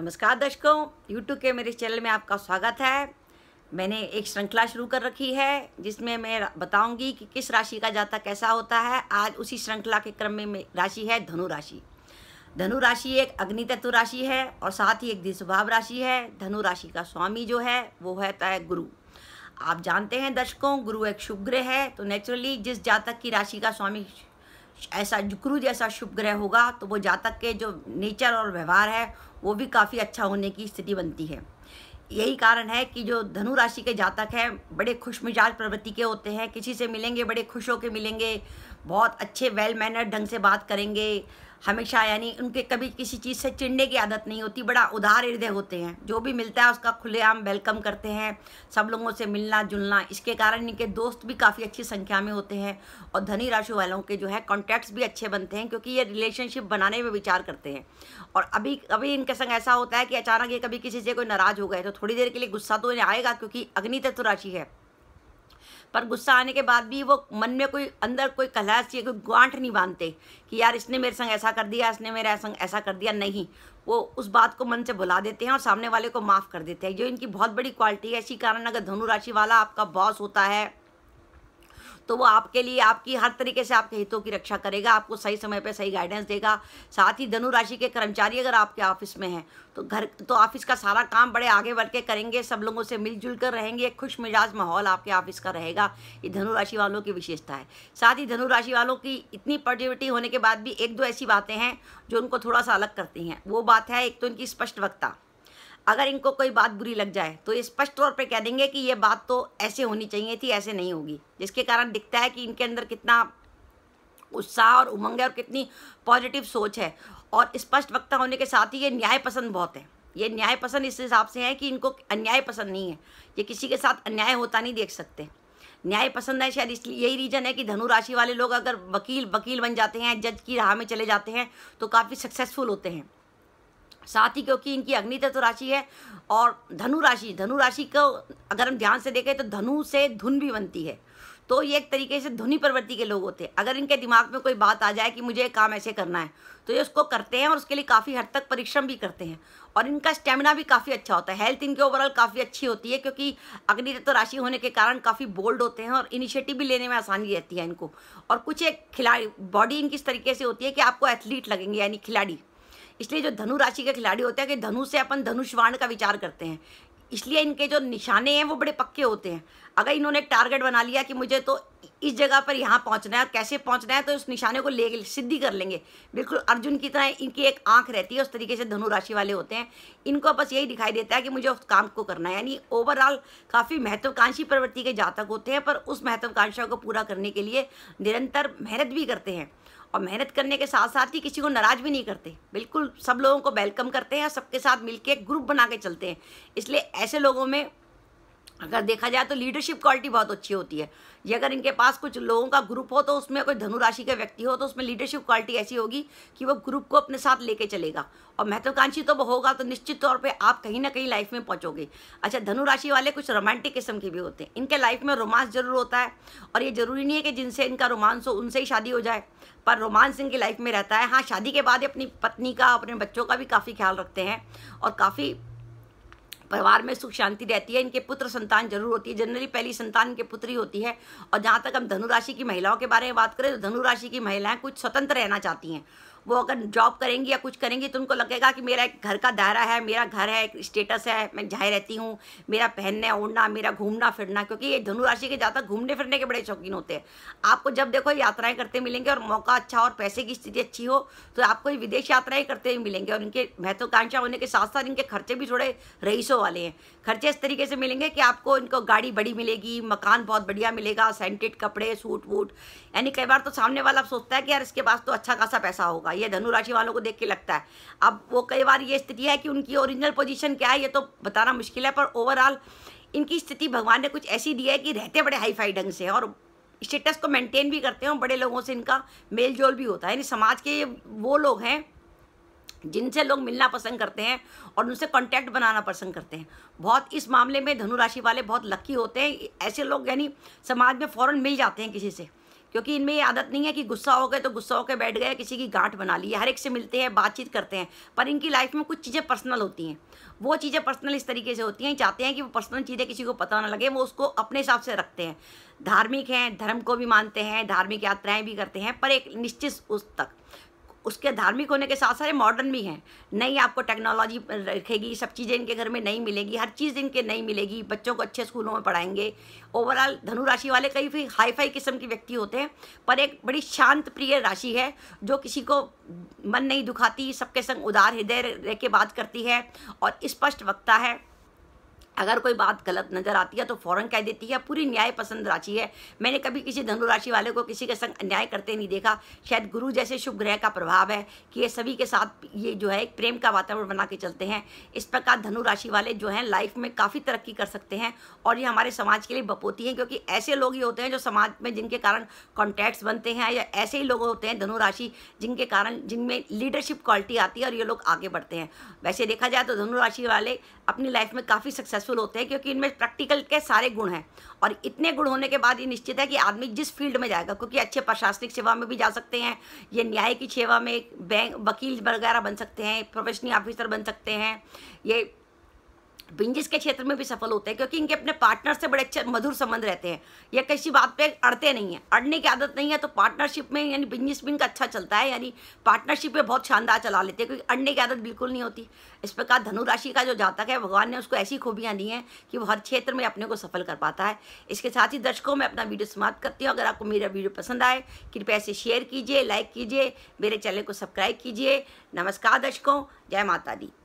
नमस्कार दर्शकों यूट्यूब के मेरे चैनल में आपका स्वागत है मैंने एक श्रृंखला शुरू कर रखी है जिसमें मैं बताऊंगी कि किस राशि का जाता कैसा होता है आज उसी श्रृंखला के क्रम में राशि है धनु राशि धनु राशि एक अग्नि तत्व राशि है और साथ ही एक दिस्वभाव राशि है धनु राशि का स्वामी जो है वो है गुरु आप जानते हैं दर्शकों गुरु एक शुभ ग्रह है तो नेचुरली जिस जातक की राशि का स्वामी ऐसा गुरु जैसा शुभ ग्रह होगा तो वो जातक के जो नेचर और व्यवहार है वो भी काफ़ी अच्छा होने की स्थिति बनती है यही कारण है कि जो धनु राशि के जातक हैं बड़े खुश मिजाज प्रवृत्ति के होते हैं किसी से मिलेंगे बड़े खुश होकर मिलेंगे बहुत अच्छे वेल मैनर्ड ढंग से बात करेंगे हमेशा यानी उनके कभी किसी चीज़ से चिढ़ने की आदत नहीं होती बड़ा उधार हृदय होते हैं जो भी मिलता है उसका खुलेआम वेलकम करते हैं सब लोगों से मिलना जुलना इसके कारण इनके दोस्त भी काफ़ी अच्छी संख्या में होते हैं और धनी राशि वालों के जो है कॉन्टैक्ट्स भी अच्छे बनते हैं क्योंकि ये रिलेशनशिप बनाने में विचार करते हैं और अभी कभी इनके संग ऐसा होता है कि अचानक ये कभी किसी से कोई नाराज़ हो गए तो थोड़ी देर के लिए गुस्सा तो इन्हें आएगा क्योंकि अग्नि तत्व राशि है पर गुस्सा आने के बाद भी वो मन में कोई अंदर कोई कलाश या कोई गांठ नहीं बांधते कि यार इसने मेरे संग ऐसा कर दिया इसने मेरे संग ऐसा कर दिया नहीं वो उस बात को मन से भुला देते हैं और सामने वाले को माफ़ कर देते हैं जो इनकी बहुत बड़ी क्वालिटी है इसी कारण अगर धनुराशि वाला आपका बॉस होता है तो वो आपके लिए आपकी हर तरीके से आपके हितों की रक्षा करेगा आपको सही समय पर सही गाइडेंस देगा साथ ही धनु राशि के कर्मचारी अगर आपके ऑफिस में हैं तो घर तो ऑफिस का सारा काम बड़े आगे बढ़ के करेंगे सब लोगों से मिलजुल कर रहेंगे खुश मिजाज माहौल आपके ऑफिस का रहेगा ये धनु राशि वालों की विशेषता है साथ ही धनु राशि वालों की इतनी पॉजिटिविटी होने के बाद भी एक दो ऐसी बातें हैं जो उनको थोड़ा सा अलग करती हैं वो बात है एक तो इनकी स्पष्ट वक्ता अगर इनको कोई बात बुरी लग जाए तो ये स्पष्ट तौर पे कह देंगे कि ये बात तो ऐसे होनी चाहिए थी ऐसे नहीं होगी जिसके कारण दिखता है कि इनके अंदर कितना उत्साह और उमंग है और कितनी पॉजिटिव सोच है और स्पष्ट वक्ता होने के साथ ही ये न्याय पसंद बहुत है ये न्याय पसंद इस हिसाब से है कि इनको अन्याय पसंद नहीं है ये किसी के साथ अन्याय होता नहीं देख सकते न्याय पसंद है शायद इसलिए यही रीज़न है कि धनु राशि वाले लोग अगर वकील वकील बन जाते हैं जज की राह में चले जाते हैं तो काफ़ी सक्सेसफुल होते हैं साथ ही क्योंकि इनकी अग्नि तत्व राशि है और धनु राशि धनु राशि को अगर हम ध्यान से देखें तो धनु से धुन भी बनती है तो ये एक तरीके से धुनी प्रवृत्ति के लोग होते हैं अगर इनके दिमाग में कोई बात आ जाए कि मुझे एक काम ऐसे करना है तो ये उसको करते हैं और उसके लिए काफ़ी हद तक परिश्रम भी करते हैं और इनका स्टेमिना भी काफ़ी अच्छा होता है हेल्थ इनके ओवरऑल काफ़ी अच्छी होती है क्योंकि अग्नि तत्व राशि होने के कारण काफ़ी बोल्ड होते हैं और इनिशिएटिव भी लेने में आसानी रहती है इनको और कुछ एक खिलाड़ी बॉडी इनकी इस तरीके से होती है कि आपको एथलीट लगेंगे यानी खिलाड़ी इसलिए जो धनु राशि के खिलाड़ी होते हैं कि धनु से अपन धनुषवाण का विचार करते हैं इसलिए इनके जो निशाने हैं वो बड़े पक्के होते हैं अगर इन्होंने एक टारगेट बना लिया कि मुझे तो इस जगह पर यहाँ पहुँचना है और कैसे पहुँचना है तो उस निशाने को ले सिद्धि कर लेंगे बिल्कुल अर्जुन की तरह इनकी एक आंख रहती है उस तरीके से धनु राशि वाले होते हैं इनको बस यही दिखाई देता है कि मुझे उस काम को करना है यानी ओवरऑल काफ़ी महत्वाकांक्षी प्रवृत्ति के जातक होते हैं पर उस महत्वाकांक्षा को पूरा करने के लिए निरंतर मेहनत भी करते हैं और मेहनत करने के साथ साथ ही किसी को नाराज़ भी नहीं करते बिल्कुल सब लोगों को वेलकम करते हैं और सबके साथ मिलकर ग्रुप बना के चलते हैं इसलिए ऐसे लोगों में अगर देखा जाए तो लीडरशिप क्वालिटी बहुत अच्छी होती है ये अगर इनके पास कुछ लोगों का ग्रुप हो तो उसमें कोई धनुराशि का व्यक्ति हो तो उसमें लीडरशिप क्वालिटी ऐसी होगी कि वो ग्रुप को अपने साथ लेके चलेगा और महत्वाकांक्षी तो वो होगा तो निश्चित तौर पे आप कहीं ना कहीं लाइफ में पहुंचोगे अच्छा धनुराशि वाले कुछ रोमांटिक किस्म के भी होते हैं इनके लाइफ में रोमांस जरूर होता है और ये जरूरी नहीं है कि जिनसे इनका रोमांस हो उनसे ही शादी हो जाए पर रोमांस इनकी लाइफ में रहता है हाँ शादी के बाद अपनी पत्नी का अपने बच्चों का भी काफ़ी ख्याल रखते हैं और काफ़ी परिवार में सुख शांति रहती है इनके पुत्र संतान जरूर होती है जनरली पहली संतान इनके पुत्री होती है और जहाँ तक हम धनुराशि की महिलाओं के बारे में बात करें तो धनुराशि की महिलाएं कुछ स्वतंत्र रहना चाहती हैं वो अगर जॉब करेंगी या कुछ करेंगी तो उनको लगेगा कि मेरा एक घर का दायरा है मेरा घर है एक स्टेटस है मैं जहाँ रहती हूँ मेरा पहनना ओढ़ना मेरा घूमना फिरना क्योंकि ये धनु राशि के ज़्यादा घूमने फिरने के बड़े शौकीन होते हैं आपको जब देखो यात्राएं करते मिलेंगे और मौका अच्छा और पैसे की स्थिति अच्छी हो तो आपको विदेश यात्राएँ करते हुए मिलेंगे और इनके महत्वाकांक्षा होने के साथ साथ इनके खर्चे भी थोड़े रईसों वाले हैं खर्चे इस तरीके से मिलेंगे कि आपको इनको गाड़ी बड़ी मिलेगी मकान बहुत बढ़िया मिलेगा सेंटेड कपड़े सूट वूट यानी कई बार तो सामने वाला सोचता है कि यार इसके पास तो अच्छा खासा पैसा होगा होगा ये धनु राशि वालों को देख के लगता है अब वो कई बार ये स्थिति है कि उनकी ओरिजिनल पोजिशन क्या है ये तो बताना मुश्किल है पर ओवरऑल इनकी स्थिति भगवान ने कुछ ऐसी दी है कि रहते बड़े हाई फाई ढंग से और स्टेटस को मेंटेन भी करते हैं और बड़े लोगों से इनका मेल जोल भी होता है यानी समाज के वो लोग हैं जिनसे लोग मिलना पसंद करते हैं और उनसे कांटेक्ट बनाना पसंद करते हैं बहुत इस मामले में धनुराशि वाले बहुत लकी होते हैं ऐसे लोग यानी समाज में फ़ौरन मिल जाते हैं किसी से क्योंकि इनमें ये आदत नहीं है कि गुस्सा हो गए तो गुस्सा होकर बैठ गए किसी की गांठ बना ली हर एक से मिलते हैं बातचीत करते हैं पर इनकी लाइफ में कुछ चीज़ें पर्सनल होती हैं वो चीज़ें पर्सनल इस तरीके से होती हैं चाहते हैं कि वो पर्सनल चीज़ें किसी को पता ना लगे वो उसको अपने हिसाब से रखते हैं धार्मिक हैं धर्म को भी मानते हैं धार्मिक यात्राएं भी करते हैं पर एक निश्चित उस तक उसके धार्मिक होने के साथ सारे मॉडर्न भी हैं नहीं आपको टेक्नोलॉजी रखेगी सब चीज़ें इनके घर में नहीं मिलेगी हर चीज़ इनके नहीं मिलेगी बच्चों को अच्छे स्कूलों में पढ़ाएंगे ओवरऑल धनु राशि वाले कई भी हाई फाई किस्म के व्यक्ति होते हैं पर एक बड़ी शांत प्रिय राशि है जो किसी को मन नहीं दुखाती सबके संग उदार हृदय रह के बात करती है और स्पष्ट वक्ता है अगर कोई बात गलत नजर आती है तो फ़ौरन कह देती है पूरी न्याय पसंद राशि है मैंने कभी किसी धनु राशि वाले को किसी के संग अन्याय करते नहीं देखा शायद गुरु जैसे शुभ ग्रह का प्रभाव है कि ये सभी के साथ ये जो है एक प्रेम का वातावरण बना के चलते हैं इस प्रकार धनु राशि वाले जो हैं लाइफ में काफ़ी तरक्की कर सकते हैं और ये हमारे समाज के लिए बपोती हैं क्योंकि ऐसे लोग ही होते हैं जो समाज में जिनके कारण कॉन्टैक्ट्स बनते हैं या ऐसे ही लोग होते हैं धनुराशि जिनके कारण जिनमें लीडरशिप क्वालिटी आती है और ये लोग आगे बढ़ते हैं वैसे देखा जाए तो धनुराशि वाले अपनी लाइफ में काफ़ी सक्सेसफुल सक्सेसफुल होते हैं क्योंकि इनमें प्रैक्टिकल के सारे गुण हैं और इतने गुण होने के बाद ये निश्चित है कि आदमी जिस फील्ड में जाएगा क्योंकि अच्छे प्रशासनिक सेवा में भी जा सकते हैं ये न्याय की सेवा में बैंक वकील वगैरह बन सकते हैं प्रोफेशनल ऑफिसर बन सकते हैं ये बिजनेस के क्षेत्र में भी सफल होते हैं क्योंकि इनके अपने पार्टनर से बड़े अच्छे मधुर संबंध रहते हैं या किसी बात पे अड़ते नहीं हैं अड़ने की आदत नहीं है तो पार्टनरशिप में यानी बिजनेस भी इनका अच्छा चलता है यानी पार्टनरशिप में बहुत शानदार चला लेते हैं क्योंकि अड़ने की आदत बिल्कुल नहीं होती इस प्रकार धनुराशि का जो जातक है भगवान ने उसको ऐसी खूबियाँ दी हैं कि वो हर क्षेत्र में अपने को सफल कर पाता है इसके साथ ही दर्शकों में अपना वीडियो समाप्त करती हूँ अगर आपको मेरा वीडियो पसंद आए कृपया इसे शेयर कीजिए लाइक कीजिए मेरे चैनल को सब्सक्राइब कीजिए नमस्कार दर्शकों जय माता दी